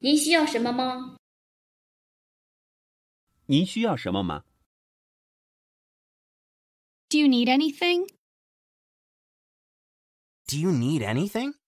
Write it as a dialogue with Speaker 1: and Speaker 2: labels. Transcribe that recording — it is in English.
Speaker 1: 您需要什么吗？您需要什么吗？Do you need anything? Do you need anything?